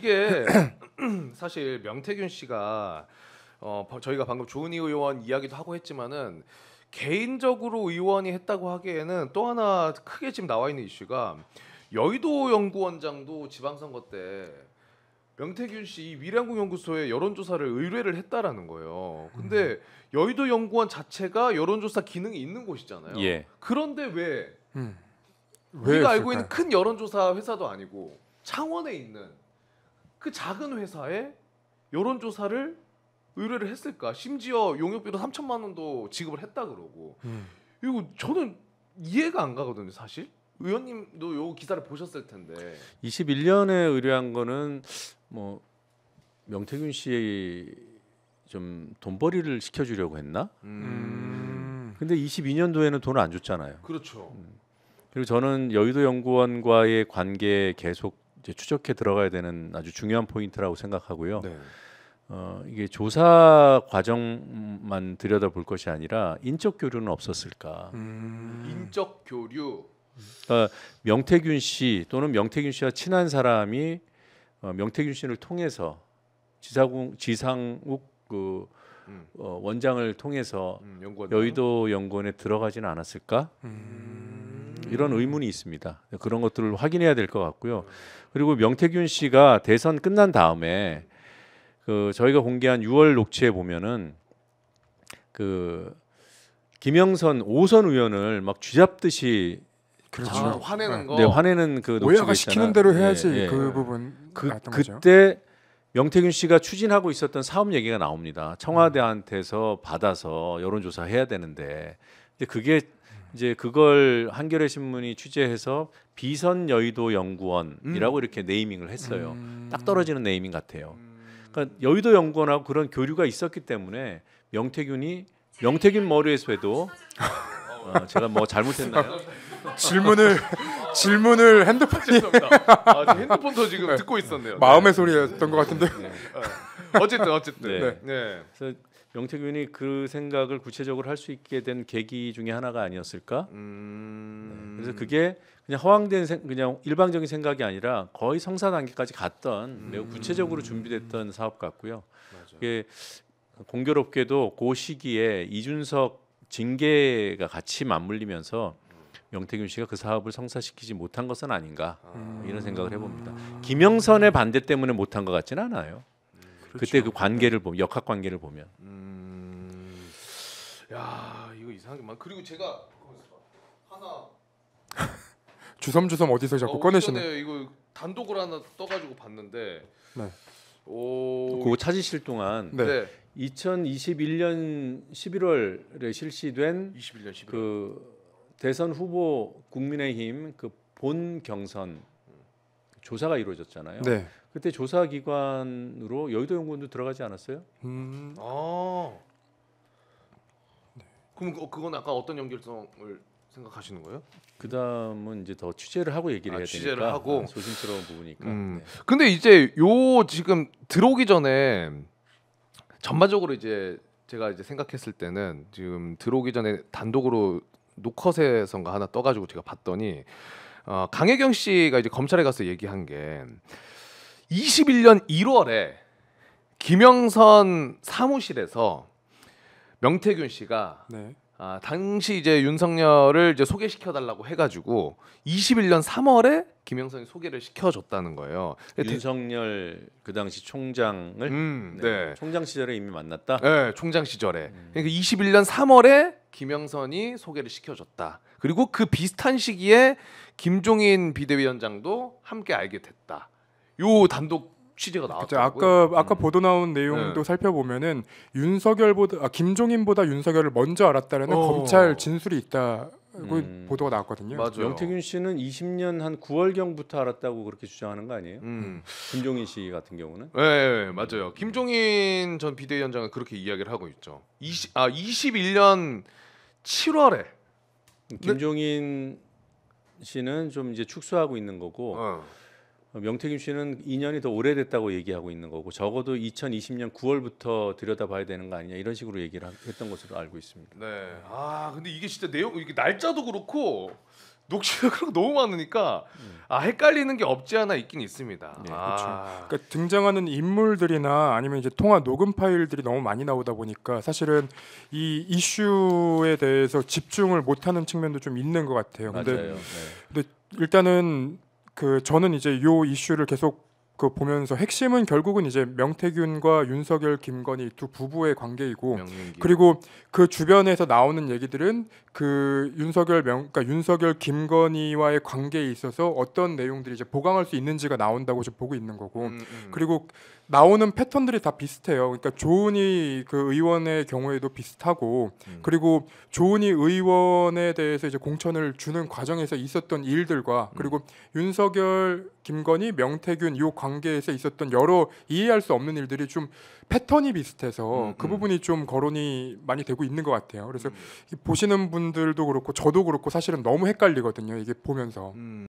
이게 사실 명태균 씨가 어, 저희가 방금 조은희 의원 이야기도 하고 했지만은 개인적으로 의원이 했다고 하기에는 또 하나 크게 지금 나와 있는 이슈가 여의도 연구원장도 지방선거 때 명태균 씨이 미량국 연구소에 여론조사를 의뢰를 했다라는 거예요. 근데 음. 여의도 연구원 자체가 여론조사 기능이 있는 곳이잖아요. 예. 그런데 왜 음. 우리가 알고 있는 큰 여론조사 회사도 아니고 창원에 있는 그 작은 회사에 여론조사를 의뢰를 했을까? 심지어 용역비도 3천만 원도 지급을 했다 그러고 음. 이거 저는 이해가 안 가거든요, 사실. 의원님도 요 기사를 보셨을 텐데 21년에 의뢰한 거는 뭐 명태균 씨의 좀 돈벌이를 시켜주려고 했나? 음. 근데 22년도에는 돈을 안 줬잖아요. 그렇죠. 음. 그리고 저는 여의도 연구원과의 관계 계속 이제 추적해 들어가야 되는 아주 중요한 포인트라고 생각하고요. 네. 어, 이게 조사 과정만 들여다볼 것이 아니라 인적 교류는 없었을까? 음. 인적 교류. 그러니까 명태균 씨 또는 명태균 씨와 친한 사람이 어, 명태균 씨를 통해서 지사국 지상욱 그 음. 어, 원장을 통해서 음, 연구원 여의도 연구원에 들어가지는 않았을까? 음. 음. 이런 의문이 있습니다. 그런 것들을 확인해야 될 것 같고요. 음. 그리고 명태균 씨가 대선 끝난 다음에 그 저희가 공개한 6월 녹취에 보면은 그 김영선 오선 의원을 막 쥐잡듯이 그렇죠. 아, 화내는 네, 거. 네, 화내는 그 오해가 시키는 대로 해야지 예, 예. 그 부분 그 그때 명태균 씨가 추진하고 있었던 사업 얘기가 나옵니다. 청와대한테서 받아서 여론조사 해야 되는데 근데 그게 이제 그걸 한겨레 신문이 취재해서 비선 여의도 연구원이라고 음. 이렇게 네이밍을 했어요. 음. 딱 떨어지는 네이밍 같아요. 음. 그러니까 여의도 연구원하고 그런 교류가 있었기 때문에 명태균이 명태균 머리에서 해도 어, 제가 뭐 잘못했나요? 질문을 질문을 핸드폰이 아, 아 핸드폰도 지금 네. 듣고 있었네요. 마음의 네. 소리였던 것 같은데. 네. 어, 어쨌든 어쨌든. 네. 네. 그래서 명태균 의원이 그 생각을 구체적으로 할 수 있게 된 계기 중에 하나가 아니었을까? 음... 네. 그래서 그게 그냥 허황된 생, 그냥 일방적인 생각이 아니라 거의 성사 단계까지 갔던 음... 매우 구체적으로 준비됐던 사업 같고요. 맞 이게 공교롭게도 그 시기에 이준석 징계가 같이 맞물리면서 명태균 씨가 그 사업을 성사시키지 못한 것은 아닌가 음... 이런 생각을 해봅니다. 음. 김영선의 반대 때문에 못한 것 같지는 않아요. 그렇죠. 그때 그 관계를 보면 역학 관계를 보면. 음... 야 이거 이상한 게많. 그리고 제가 하나 주섬주섬 어디서 자꾸 어, 꺼내시네. 이거 단독으 하나 떠가지고 봤는데. 네. 오... 그거 찾으실 동안 네. 2021년 11월에 실시된 21년 11월. 그 대선 후보 국민의힘 그본 경선 음. 조사가 이루어졌잖아요. 네. 그때 조사기관으로 여의도 연구원도 들어가지 않았어요? 음. 아. 네. 그럼 그, 건 아까 어떤 연결성을 생각하시는 거예요? 그 다음은 이제 더 취재를 하고 얘기를 아, 해야 취재를 되니까 하고. 아, 소신스러운 부분이니까. 음. 네. 근데 이제 요 지금 들어오기 전에 전반적으로 이제 제가 이제 생각했을 때는 지금 들어오기 전에 단독으로 노컷에선가 하나 떠가지고 제가 봤더니 어, 강혜경 씨가 이제 검찰에 가서 얘기한 게 21년 1월에 김영선 사무실에서 명태균 씨가 네. 아, 당시 이제 윤석열을 이제 소개시켜 달라고 해가지고 21년 3월에 김영선이 소개를 시켜줬다는 거예요. 윤석열 그 당시 총장을 음, 네. 네. 총장 시절에 이미 만났다. 네, 총장 시절에 음. 그러니까 21년 3월에 김영선이 소개를 시켜줬다. 그리고 그 비슷한 시기에 김종인 비대위원장도 함께 알게 됐다. 요 단독 취재가 나왔죠. 아까 음. 아까 보도 나온 내용도 네. 살펴보면은 윤석열보다 아, 김종인보다 윤석열을 먼저 알았다는 어. 검찰 진술이 있다. 고 음. 보도가 나왔거든요. 맞아요. 그렇죠. 영태균 씨는 20년 한 9월 경부터 알았다고 그렇게 주장하는 거 아니에요? 음. 김종인 씨 같은 경우는? 네, 네 맞아요. 김종인 전 비대위원장은 그렇게 이야기를 하고 있죠. 20, 아 21년 7월에 김종인 씨는 좀 이제 축소하고 있는 거고. 어. 명태김 씨는 2년이 더 오래됐다고 얘기하고 있는 거고 적어도 2020년 9월부터 들여다봐야 되는 거 아니냐 이런 식으로 얘기를 했던 것으로 알고 있습니다. 네. 아 근데 이게 진짜 내용 이게 날짜도 그렇고 녹취가 그렇고 너무 많으니까 아 헷갈리는 게 없지 않아 있긴 있습니다. 네, 아. 그렇죠. 아. 그러니까 등장하는 인물들이나 아니면 이제 통화 녹음 파일들이 너무 많이 나오다 보니까 사실은 이 이슈에 대해서 집중을 못하는 측면도 좀 있는 것 같아요. 근데, 맞아요. 네. 근데 일단은 그 저는 이제 요 이슈를 계속 그 보면서 핵심은 결국은 이제 명태균과 윤석열 김건희 두 부부의 관계이고 명륜기. 그리고 그 주변에서 나오는 얘기들은 그 윤석열 명 그러니까 윤석열 김건희와의 관계에 있어서 어떤 내용들이 이제 보강할 수 있는지가 나온다고 지금 보고 있는 거고 음, 음. 그리고 나오는 패턴들이 다 비슷해요. 그러니까 조은희 그 의원의 경우에도 비슷하고 음. 그리고 조은희 의원에 대해서 이제 공천을 주는 과정에서 있었던 일들과 음. 그리고 윤석열, 김건희, 명태균 이 관계에서 있었던 여러 이해할 수 없는 일들이 좀 패턴이 비슷해서 음, 음. 그 부분이 좀 거론이 많이 되고 있는 것 같아요. 그래서 음. 보시는 분들도 그렇고 저도 그렇고 사실은 너무 헷갈리거든요. 이게 보면서. 음.